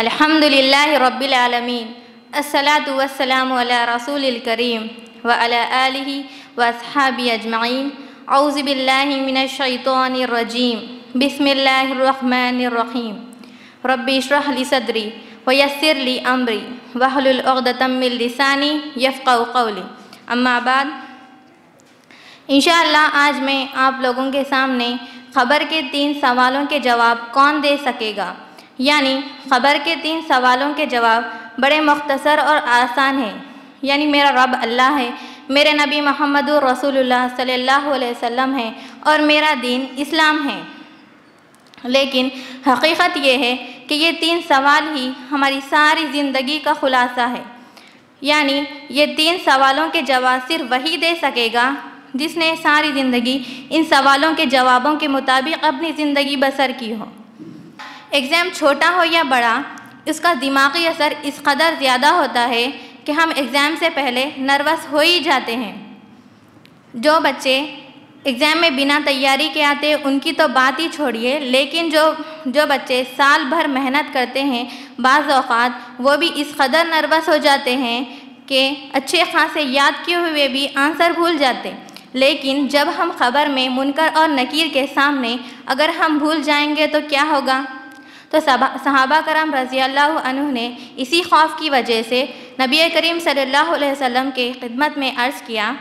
الحمد للہ رب العالمین السلاۃ والسلام علی رسول الکریم عوض باللہ من الشیطان الرجیم بسم اللہ الرحمن الرحیم رب اشرح لی صدری ویسر لی امری وحل من لسانی یفقہ قولی اما بعد انشاءاللہ آج میں آپ لوگوں کے سامنے خبر کے تین سوالوں کے جواب کون دے سکے گا یعنی خبر کے تین سوالوں کے جواب بڑے مختصر اور آسان ہیں یعنی میرا رب اللہ ہے میرے نبی محمد الرسول اللہ صلی اللہ علیہ وسلم ہے اور میرا دین اسلام ہے لیکن حقیقت یہ ہے کہ یہ تین سوال ہی ہماری ساری زندگی کا خلاصہ ہے یعنی یہ تین سوالوں کے جواب صرف وہی دے سکے گا جس نے ساری زندگی ان سوالوں کے جوابوں کے مطابق اپنی زندگی بسر کی ہو ایگزام چھوٹا ہو یا بڑا اس کا دماغی اثر اس قدر زیادہ ہوتا ہے کہ ہم ایگزام سے پہلے نروس ہو ہی جاتے ہیں جو بچے ایگزام میں بنا تیاری کے آتے ان کی تو بات ہی چھوڑیے لیکن جو جو بچے سال بھر محنت کرتے ہیں بعض اوقات وہ بھی اس قدر نروس ہو جاتے ہیں کہ اچھے خاصے یاد کیے ہوئے بھی آنسر بھول جاتے لیکن جب ہم خبر میں منکر اور نکیر کے سامنے اگر ہم بھول جائیں گے تو کیا ہوگا تو صحابہ کرم رضی اللہ عنہ نے اسی خوف کی وجہ سے نبی کریم صلی اللہ علیہ وسلم کے خدمت میں عرض کیا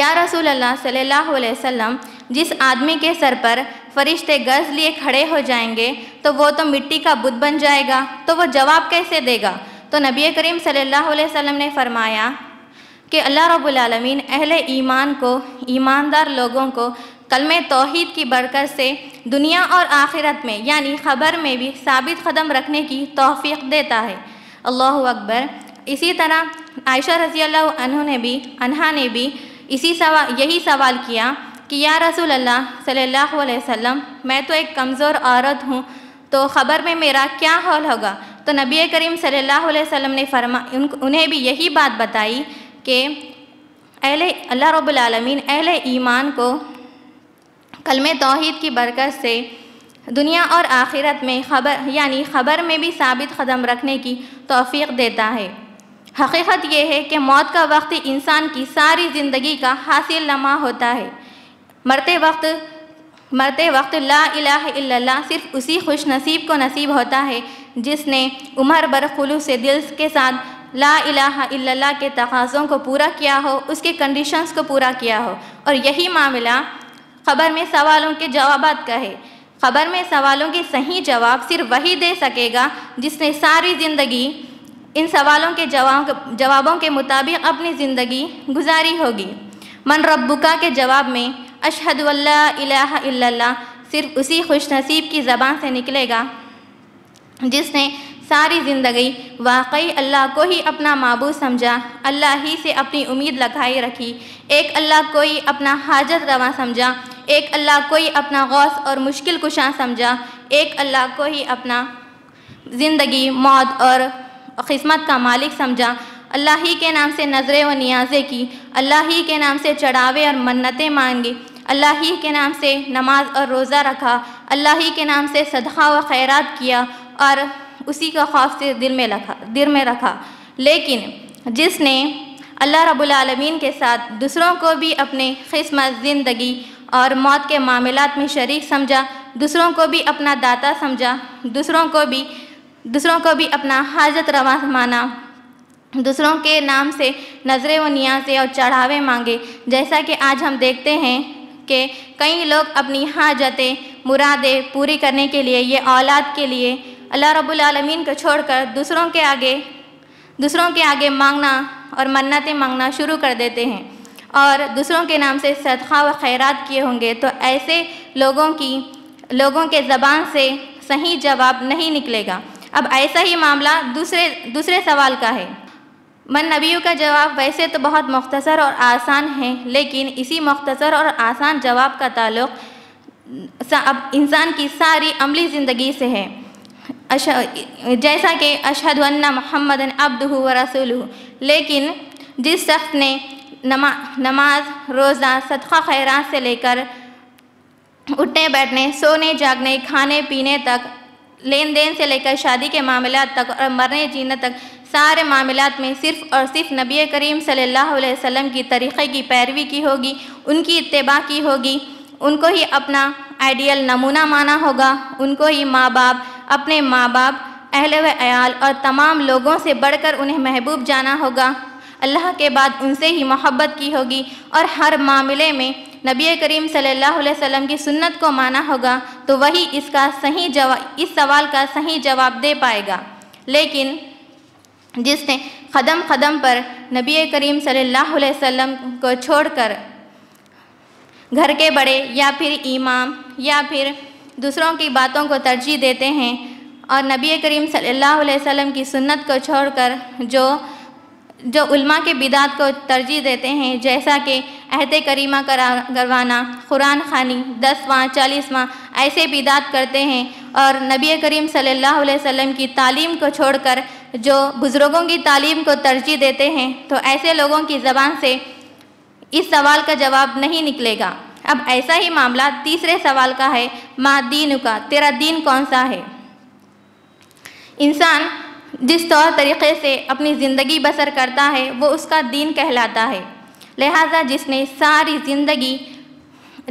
یا رسول اللہ اللہ صلی علیہ وسلم جس آدمی کے سر پر فرشتے گز لیے کھڑے ہو جائیں گے تو وہ تو مٹی کا بت بن جائے گا تو وہ جواب کیسے دے گا تو نبی کریم صلی اللہ علیہ وسلم نے فرمایا کہ اللہ رب العالمین اہل ایمان کو ایماندار لوگوں کو کلمہ توحید کی برکت سے دنیا اور آخرت میں یعنی خبر میں بھی ثابت قدم رکھنے کی توفیق دیتا ہے اللہ اکبر اسی طرح عائشہ رضی اللہ عنہ نے بھی انہا نے بھی اسی سوا یہی سوال کیا کہ یا رسول اللہ صلی اللہ علیہ وسلم میں تو ایک کمزور عورت ہوں تو خبر میں میرا کیا حال ہوگا تو نبی کریم صلی اللہ علیہ وسلم نے فرما انہیں بھی یہی بات بتائی کہ اہل اللہ رب العالمین اہل ایمان کو کلم توحید کی برکت سے دنیا اور آخرت میں خبر یعنی خبر میں بھی ثابت قدم رکھنے کی توفیق دیتا ہے حقیقت یہ ہے کہ موت کا وقت انسان کی ساری زندگی کا حاصل لمحہ ہوتا ہے مرتے وقت مرتے وقت لا الہ الا اللہ صرف اسی خوش نصیب کو نصیب ہوتا ہے جس نے عمر برقلو سے دل کے ساتھ لا الہ الا اللہ کے تقاضوں کو پورا کیا ہو اس کے کنڈیشنز کو پورا کیا ہو اور یہی معاملہ خبر میں سوالوں کے جوابات کہے خبر میں سوالوں کے صحیح جواب صرف وہی دے سکے گا جس نے ساری زندگی ان سوالوں کے جوابوں کے مطابق اپنی زندگی گزاری ہوگی من ربکا کے جواب میں اشہد اللہ الہ الا اللہ صرف اسی خوش نصیب کی زبان سے نکلے گا جس نے ساری زندگی واقعی اللہ کو ہی اپنا معبود سمجھا اللہ ہی سے اپنی امید لگائی رکھی ایک اللہ کو ہی اپنا حاجت روا سمجھا ایک اللہ کو ہی اپنا غوث اور مشکل کشاں سمجھا ایک اللہ کو ہی اپنا زندگی موت اور قسمت کا مالک سمجھا اللہ ہی کے نام سے نظریں و نیازیں کی اللہ ہی کے نام سے چڑھاوے اور منتیں مانگی اللہ ہی کے نام سے نماز اور روزہ رکھا اللہ ہی کے نام سے صدقہ و خیرات کیا اور اسی کا خوف دل میں رکھا دل میں رکھا لیکن جس نے اللہ رب العالمین کے ساتھ دوسروں کو بھی اپنے قسمت زندگی اور موت کے معاملات میں شریک سمجھا دوسروں کو بھی اپنا داتا سمجھا دوسروں کو بھی دوسروں کو بھی اپنا حاجت روا مانا دوسروں کے نام سے نظریں و نیازیں اور چڑھاوے مانگے جیسا کہ آج ہم دیکھتے ہیں کہ کئی لوگ اپنی حاجتیں مرادیں پوری کرنے کے لیے یہ اولاد کے لیے اللہ رب العالمین کو چھوڑ کر دوسروں کے آگے دوسروں کے آگے مانگنا اور منتیں مانگنا شروع کر دیتے ہیں اور دوسروں کے نام سے صدقہ و خیرات کیے ہوں گے تو ایسے لوگوں کی لوگوں کے زبان سے صحیح جواب نہیں نکلے گا اب ایسا ہی معاملہ دوسرے دوسرے سوال کا ہے من نبیوں کا جواب ویسے تو بہت مختصر اور آسان ہے لیکن اسی مختصر اور آسان جواب کا تعلق اب انسان کی ساری عملی زندگی سے ہے جیسا کہ اشہد ونّا محمد عبدہ ہو و رسول لیکن جس شخص نے نما نماز روزہ صدقہ خیرات سے لے کر اٹھنے بیٹھنے سونے جاگنے کھانے پینے تک لین دین سے لے کر شادی کے معاملات تک اور مرنے جینے تک سارے معاملات میں صرف اور صرف نبی کریم صلی اللہ علیہ وسلم کی طریقے کی پیروی کی ہوگی ان کی اتباع کی ہوگی ان کو ہی اپنا آئیڈیل نمونہ مانا ہوگا ان کو ہی ماں باپ اپنے ماں باپ اہل و ایال اور تمام لوگوں سے بڑھ کر انہیں محبوب جانا ہوگا اللہ کے بعد ان سے ہی محبت کی ہوگی اور ہر معاملے میں نبی کریم صلی اللہ علیہ وسلم کی سنت کو مانا ہوگا تو وہی اس کا صحیح جواب اس سوال کا صحیح جواب دے پائے گا لیکن جس نے قدم قدم پر نبی کریم صلی اللہ علیہ وسلم کو چھوڑ کر گھر کے بڑے یا پھر امام یا پھر دوسروں کی باتوں کو ترجیح دیتے ہیں اور نبی کریم صلی اللہ علیہ وسلم کی سنت کو چھوڑ کر جو جو علماء کے بدعات کو ترجیح دیتے ہیں جیسا کہ عہد کریمہ کرا کروانا قرآن خانی دسواں چالیسواں ایسے بدعات کرتے ہیں اور نبی کریم صلی اللہ علیہ وسلم کی تعلیم کو چھوڑ کر جو بزرگوں کی تعلیم کو ترجیح دیتے ہیں تو ایسے لوگوں کی زبان سے اس سوال کا جواب نہیں نکلے گا اب ایسا ہی معاملہ تیسرے سوال کا ہے ماں دین کا تیرا دین کون سا ہے انسان جس طور طریقے سے اپنی زندگی بسر کرتا ہے وہ اس کا دین کہلاتا ہے لہٰذا جس نے ساری زندگی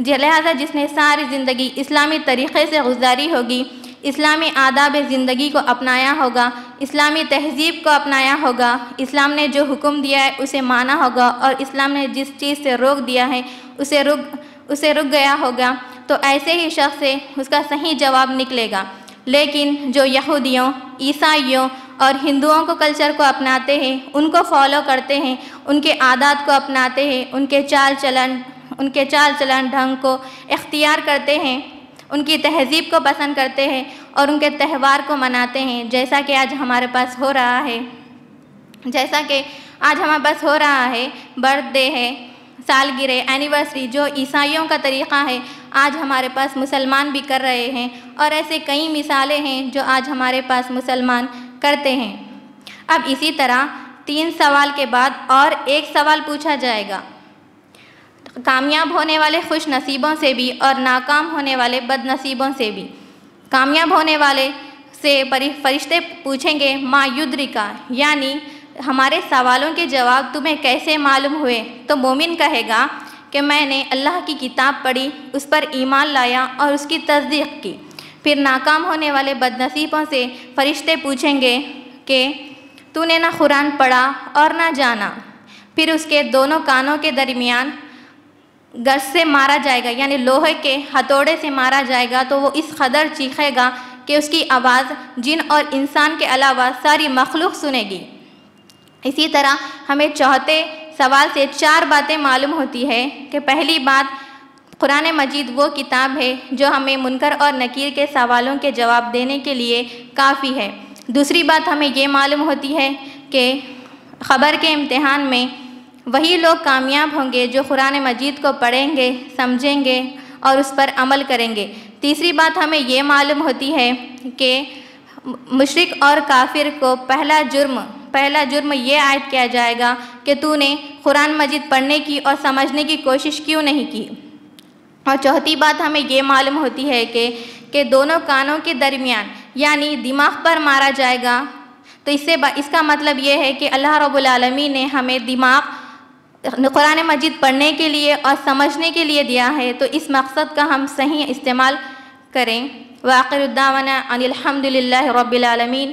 لہٰذا جس نے ساری زندگی اسلامی طریقے سے گزاری ہوگی اسلامی آداب زندگی کو اپنایا ہوگا اسلامی تہذیب کو اپنایا ہوگا اسلام نے جو حکم دیا ہے اسے مانا ہوگا اور اسلام نے جس چیز سے روک دیا ہے اسے رک اسے رک گیا ہوگا تو ایسے ہی شخص سے اس کا صحیح جواب نکلے گا لیکن جو یہودیوں عیسائیوں اور ہندوؤں کو کلچر کو اپناتے ہیں ان کو فالو کرتے ہیں ان کے عادات کو اپناتے ہیں ان کے چال چلن ان کے چال چلن ڈھنگ کو اختیار کرتے ہیں ان کی تہذیب کو پسند کرتے ہیں اور ان کے تہوار کو مناتے ہیں جیسا کہ آج ہمارے پاس ہو رہا ہے جیسا کہ آج ہمارے پاس ہو رہا ہے برتھ ڈے ہے سالگرہ اینیورسری جو عیسائیوں کا طریقہ ہے آج ہمارے پاس مسلمان بھی کر رہے ہیں اور ایسے کئی مثالیں ہیں جو آج ہمارے پاس مسلمان کرتے ہیں اب اسی طرح تین سوال کے بعد اور ایک سوال پوچھا جائے گا کامیاب ہونے والے خوش نصیبوں سے بھی اور ناکام ہونے والے بد نصیبوں سے بھی کامیاب ہونے والے سے فرشتے پوچھیں گے ما یدرکا یعنی ہمارے سوالوں کے جواب تمہیں کیسے معلوم ہوئے تو مومن کہے گا کہ میں نے اللہ کی کتاب پڑھی اس پر ایمان لایا اور اس کی تصدیق کی پھر ناکام ہونے والے بد نصیبوں سے فرشتے پوچھیں گے کہ تو نے نہ قرآن پڑھا اور نہ جانا پھر اس کے دونوں کانوں کے درمیان گرس سے مارا جائے گا یعنی لوہے کے ہتھوڑے سے مارا جائے گا تو وہ اس قدر چیخے گا کہ اس کی آواز جن اور انسان کے علاوہ ساری مخلوق سنے گی اسی طرح ہمیں چوتھے سوال سے چار باتیں معلوم ہوتی ہے کہ پہلی بات قرآن مجید وہ کتاب ہے جو ہمیں منکر اور نکیر کے سوالوں کے جواب دینے کے لیے کافی ہے دوسری بات ہمیں یہ معلوم ہوتی ہے کہ خبر کے امتحان میں وہی لوگ کامیاب ہوں گے جو قرآن مجید کو پڑھیں گے سمجھیں گے اور اس پر عمل کریں گے تیسری بات ہمیں یہ معلوم ہوتی ہے کہ مشرق اور کافر کو پہلا جرم پہلا جرم یہ عائد کیا جائے گا کہ تو نے قرآن مجید پڑھنے کی اور سمجھنے کی کوشش کیوں نہیں کی اور چوتھی بات ہمیں یہ معلوم ہوتی ہے کہ دونوں کانوں کے درمیان یعنی دماغ پر مارا جائے گا تو اس سے اس کا مطلب یہ ہے کہ اللہ رب العالمین نے ہمیں دماغ قرآن مجید پڑھنے کے لیے اور سمجھنے کے لیے دیا ہے تو اس مقصد کا ہم صحیح استعمال کریں واقع عَنِ الحمد للہ رب العالمین